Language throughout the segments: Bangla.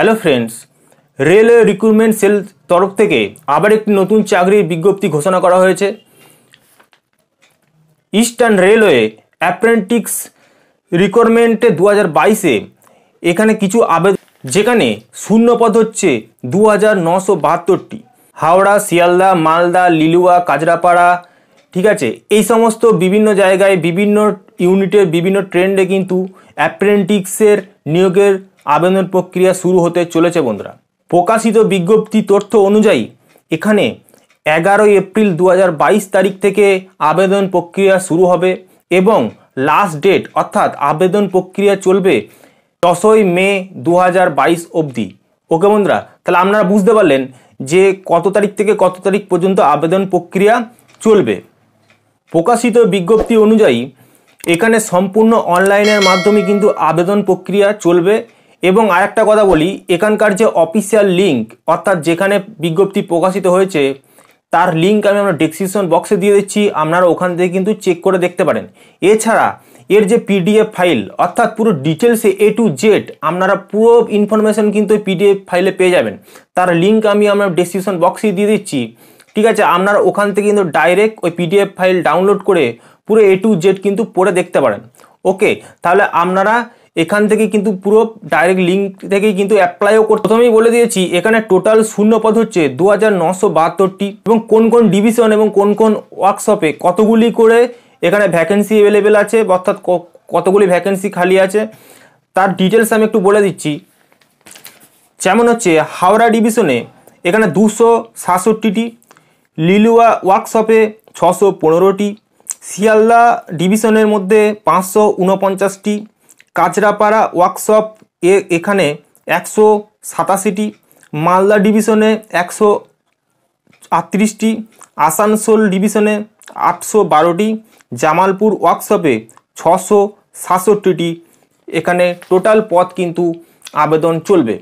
hello friends railway recruitment cell তরফ থেকে আবার একটি নতুন চাকরির বিজ্ঞপ্তি ঘোষণা করা হয়েছে ইস্টার্ন রেলওয়ে অ্যাপ্রেন্টিক্স রিকোয়ারমেন্টে দু হাজার বাইশে এখানে কিছু আবেদন যেখানে শূন্যপদ হচ্ছে দু হাজার নশো বাহাত্তরটি হাওড়া শিয়ালদা মালদা লিলুয়া কাজরাপাড়া ঠিক আছে এই সমস্ত বিভিন্ন জায়গায় বিভিন্ন ইউনিটের বিভিন্ন ট্রেন্ডে কিন্তু অ্যাপ্রেন্টিক্সের নিয়োগের আবেদন প্রক্রিয়া শুরু হতে চলেছে বন্ধুরা প্রকাশিত বিজ্ঞপ্তি তথ্য অনুযায়ী এখানে এগারোই এপ্রিল দু তারিখ থেকে আবেদন প্রক্রিয়া শুরু হবে এবং লাস্ট ডেট অর্থাৎ আবেদন প্রক্রিয়া চলবে দশই মে দু অবধি ওকে বন্ধুরা তাহলে আপনারা বুঝতে পারলেন যে কত তারিখ থেকে কত তারিখ পর্যন্ত আবেদন প্রক্রিয়া চলবে প্রকাশিত বিজ্ঞপ্তি অনুযায়ী এখানে সম্পূর্ণ অনলাইনের মাধ্যমে কিন্তু আবেদন প্রক্রিয়া চলবে এবং আর একটা কথা বলি এখানকার যে অফিসিয়াল লিঙ্ক অর্থাৎ যেখানে বিজ্ঞপ্তি প্রকাশিত হয়েছে তার লিঙ্ক আমি আমরা ডিসক্রিপশন বক্সে দিয়ে দিচ্ছি আপনারা ওখান থেকে কিন্তু চেক করে দেখতে পারেন এছাড়া এর যে পিডিএফ ফাইল অর্থাৎ পুরো ডিটেলসে এ টু জেড আপনারা পুরো ইনফরমেশন কিন্তু পিডিএফ ফাইলে পেয়ে যাবেন তার লিঙ্ক আমি আমরা ডিসক্রিপশন বক্সে দিয়ে দিচ্ছি ঠিক আছে আপনারা ওখান থেকে কিন্তু ডাইরেক্ট ওই পিডিএফ ফাইল ডাউনলোড করে পুরো এ টু জেড কিন্তু পড়ে দেখতে পারেন ওকে তাহলে আপনারা এখান থেকে কিন্তু পুরো ডাইরেক্ট লিঙ্ক থেকেই কিন্তু অ্যাপ্লাইও করতে প্রথমেই বলে দিয়েছি এখানে টোটাল শূন্য পদ হচ্ছে দু হাজার নশো বাহাত্তরটি এবং কোন কোন ডিভিশন এবং কোন কোন ওয়ার্কশপে কতগুলি করে এখানে ভ্যাকেন্সি অ্যাভেলেবেল আছে অর্থাৎ কতগুলি ভ্যাকেন্সি খালি আছে তার ডিটেলস আমি একটু বলে দিচ্ছি যেমন হচ্ছে হাওড়া ডিভিশনে এখানে দুশো সাতষট্টিটি লিলুয়া ওয়ার্কশপে ছশো পনেরোটি শিয়ালদা ডিভিশনের মধ্যে পাঁচশো উনপঞ্চাশটি কাচরাপাড়া ওয়ার্কশপ এ এখানে একশো সাতাশিটি মালদা ডিভিশনে একশো আটত্রিশটি আসানসোল ডিভিশনে আটশো বারোটি জামালপুর ওয়ার্কশপে ছশো সাতষট্টিটি এখানে টোটাল পদ কিন্তু আবেদন চলবে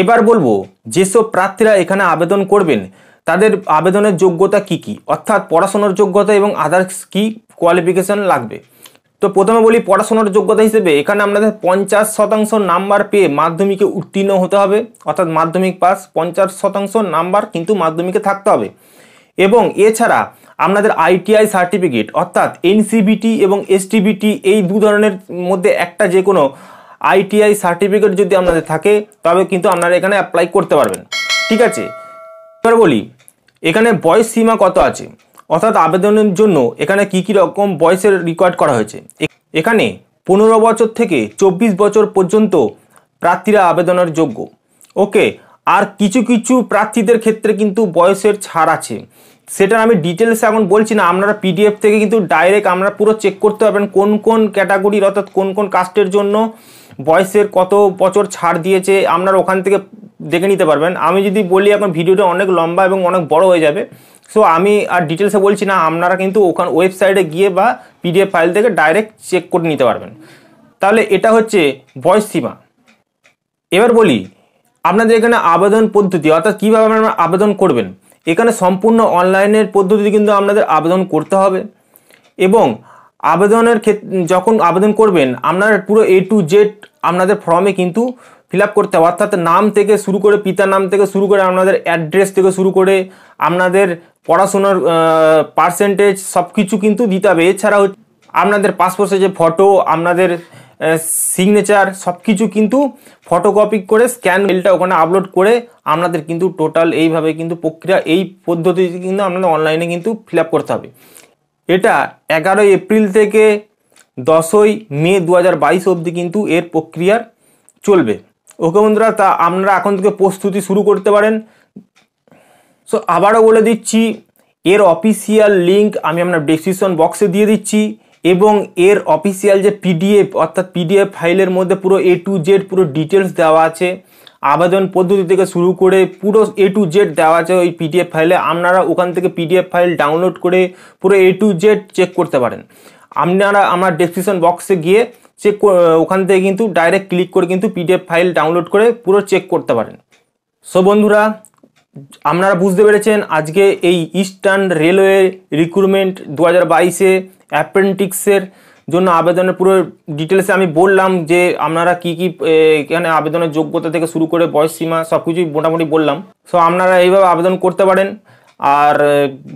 এবার বলবো যেসব প্রার্থীরা এখানে আবেদন করবেন তাদের আবেদনের যোগ্যতা কি কি অর্থাৎ পড়াশোনার যোগ্যতা এবং আদার্স কি কোয়ালিফিকেশন লাগবে তো প্রথমে বলি পড়াশোনার যোগ্যতা হিসেবে এখানে আপনাদের পঞ্চাশ শতাংশ নাম্বার পেয়ে মাধ্যমিকে উত্তীর্ণ হতে হবে অর্থাৎ মাধ্যমিক পাস পঞ্চাশ শতাংশ নাম্বার কিন্তু মাধ্যমিকে থাকতে হবে এবং এছাড়া আপনাদের আইটিআই সার্টিফিকেট অর্থাৎ এনসিবিটি এবং এসটিবিটি এই দু ধরনের মধ্যে একটা যে কোনো আইটিআই সার্টিফিকেট যদি আপনাদের থাকে তবে কিন্তু আপনারা এখানে অ্যাপ্লাই করতে পারবেন ঠিক আছে এবার বলি এখানে বয়স সীমা কত আছে অর্থাৎ আবেদনের জন্য এখানে কি কি রকম বয়সের রিকোয়ার্ড করা হয়েছে এখানে পনেরো বছর থেকে চব্বিশ বছর পর্যন্ত প্রার্থীরা আবেদনের যোগ্য ওকে আর কিছু কিছু প্রার্থীদের ক্ষেত্রে কিন্তু বয়সের ছাড় আছে সেটা আমি ডিটেলসে এখন বলছি না আপনারা পিডিএফ থেকে কিন্তু ডাইরেক্ট আমরা পুরো চেক করতে পারবেন কোন কোন ক্যাটাগরির অর্থাৎ কোন কোন কাস্টের জন্য বয়সের কত বছর ছাড় দিয়েছে আপনারা ওখান থেকে দেখে নিতে পারবেন আমি যদি বলি এখন ভিডিওটা অনেক লম্বা এবং অনেক বড় হয়ে যাবে সো আমি আর ডিটেলসে বলছি না আপনারা কিন্তু ওখান ওয়েবসাইটে গিয়ে বা পিডিএফ ফাইল থেকে ডাইরেক্ট চেক করে নিতে পারবেন তাহলে এটা হচ্ছে বয়স সীমা এবার বলি আপনাদের এখানে আবেদন পদ্ধতি অর্থাৎ কীভাবে আপনারা আবেদন করবেন এখানে সম্পূর্ণ অনলাইনের পদ্ধতি কিন্তু আপনাদের আবেদন করতে হবে এবং আবেদনের ক্ষেত্রে যখন আবেদন করবেন আপনার পুরো এ টু জেড আপনাদের ফর্মে কিন্তু ফিল করতে হবে অর্থাৎ নাম থেকে শুরু করে পিতার নাম থেকে শুরু করে আপনাদের অ্যাড্রেস থেকে শুরু করে আপনাদের পড়াশোনার পার্সেন্টেজ সব কিছু কিন্তু দিতে হবে এছাড়া আপনাদের পাসপোর্টের যে ফটো আপনাদের সিগনেচার সব কিছু কিন্তু ফটোকপি করে স্ক্যান মেলটা ওখানে আপলোড করে আপনাদের কিন্তু টোটাল এইভাবে কিন্তু প্রক্রিয়া এই পদ্ধতিতে কিন্তু আপনাদের অনলাইনে কিন্তু ফিল করতে হবে এটা এগারোই এপ্রিল থেকে দশই মে দু হাজার অবধি কিন্তু এর প্রক্রিয়ার চলবে ওকে বন্ধুরা তা আমরা এখন থেকে প্রস্তুতি শুরু করতে পারেন সো আবারও বলে দিচ্ছি এর অফিসিয়াল লিঙ্ক আমি আপনার ডিসক্রিপশন বক্সে দিয়ে দিচ্ছি এবং এর অফিসিয়াল যে পিডিএফ অর্থাৎ পিডিএফ ফাইলের মধ্যে পুরো এ টু জেড পুরো ডিটেলস দেওয়া আছে আবেদন পদ্ধতি থেকে শুরু করে পুরো এ টু জেড দেওয়া আছে ওই পিডিএফ ফাইলে আপনারা ওখান থেকে পিডিএফ ফাইল ডাউনলোড করে পুরো এ টু জেড চেক করতে পারেন আপনারা আমার ডিসক্রিপশন বক্সে গিয়ে চেক ওখান থেকে কিন্তু ডাইরেক্ট ক্লিক করে কিন্তু পিডিএফ ফাইল ডাউনলোড করে পুরো চেক করতে পারেন সো বন্ধুরা আপনারা বুঝতে পেরেছেন আজকে এই ইস্টার্ন রেলওয়ে রিক্রুটমেন্ট দু হাজার বাইশে অ্যাপ্রেন্টিক্সের জন্য আবেদনের পুরো ডিটেলসে আমি বললাম যে আপনারা কি কী এখানে আবেদনের যোগ্যতা থেকে শুরু করে বয়স সীমা সব কিছুই মোটামুটি বললাম সো আপনারা এইভাবে আবেদন করতে পারেন আর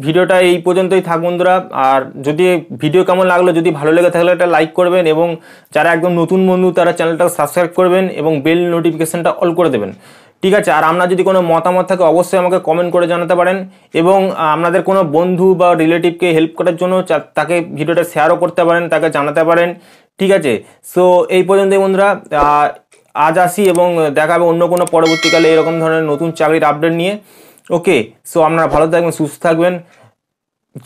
ভিডিওটা এই পর্যন্তই থাক বন্ধুরা আর যদি ভিডিও কেমন লাগলো যদি ভালো লেগে থাকলে একটা লাইক করবেন এবং যারা একদম নতুন বন্ধু তারা চ্যানেলটা সাবস্ক্রাইব করবেন এবং বেল নোটিফিকেশানটা অল করে দেবেন ঠিক আছে আর আপনার যদি কোনো মতামত থাকে অবশ্যই আমাকে কমেন্ট করে জানাতে পারেন এবং আপনাদের কোনো বন্ধু বা রিলেটিভকে হেল্প করার জন্য তাকে ভিডিওটা শেয়ারও করতে পারেন তাকে জানাতে পারেন ঠিক আছে সো এই পর্যন্তই বন্ধুরা আজ আসি এবং দেখাবে অন্য কোনো পরবর্তীকালে এরকম ধরনের নতুন চাকরির আপডেট নিয়ে ওকে সো আপনারা ভালো থাকবেন সুস্থ থাকবেন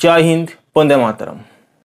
জয় হিন্দ বন্দে মাতারাম